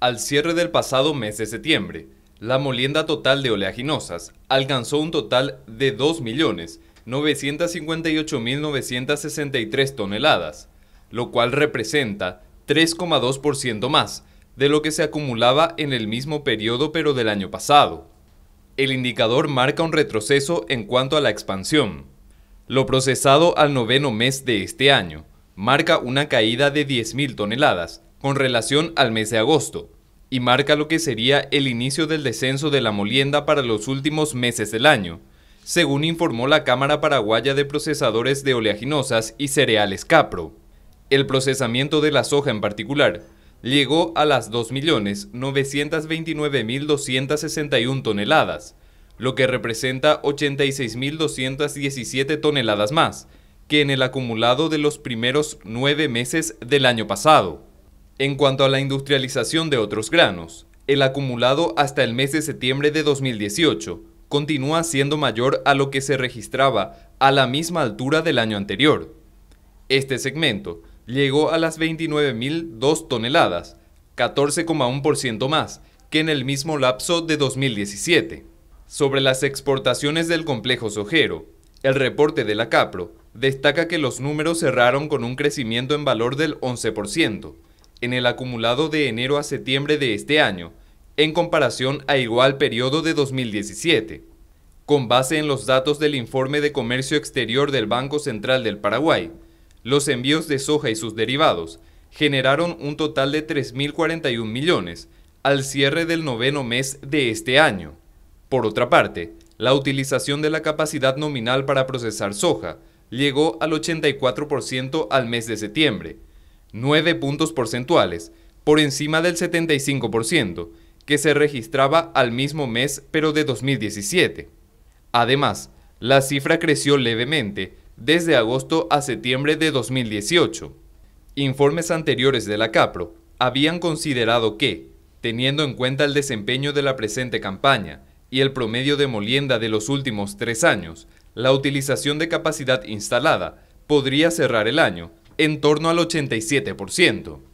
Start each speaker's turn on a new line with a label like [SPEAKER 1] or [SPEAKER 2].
[SPEAKER 1] Al cierre del pasado mes de septiembre, la molienda total de oleaginosas alcanzó un total de 2.958.963 toneladas, lo cual representa 3,2% más de lo que se acumulaba en el mismo periodo pero del año pasado. El indicador marca un retroceso en cuanto a la expansión. Lo procesado al noveno mes de este año marca una caída de 10.000 toneladas, con relación al mes de agosto y marca lo que sería el inicio del descenso de la molienda para los últimos meses del año, según informó la Cámara Paraguaya de Procesadores de Oleaginosas y Cereales Capro. El procesamiento de la soja en particular llegó a las 2.929.261 toneladas, lo que representa 86.217 toneladas más que en el acumulado de los primeros nueve meses del año pasado. En cuanto a la industrialización de otros granos, el acumulado hasta el mes de septiembre de 2018 continúa siendo mayor a lo que se registraba a la misma altura del año anterior. Este segmento llegó a las 29.002 toneladas, 14,1% más que en el mismo lapso de 2017. Sobre las exportaciones del complejo sojero, el reporte de la CAPRO destaca que los números cerraron con un crecimiento en valor del 11% en el acumulado de enero a septiembre de este año, en comparación a igual periodo de 2017. Con base en los datos del informe de comercio exterior del Banco Central del Paraguay, los envíos de soja y sus derivados generaron un total de 3.041 millones al cierre del noveno mes de este año. Por otra parte, la utilización de la capacidad nominal para procesar soja llegó al 84% al mes de septiembre, 9 puntos porcentuales, por encima del 75%, que se registraba al mismo mes pero de 2017. Además, la cifra creció levemente desde agosto a septiembre de 2018. Informes anteriores de la CAPRO habían considerado que, teniendo en cuenta el desempeño de la presente campaña y el promedio de molienda de los últimos tres años, la utilización de capacidad instalada podría cerrar el año en torno al 87%.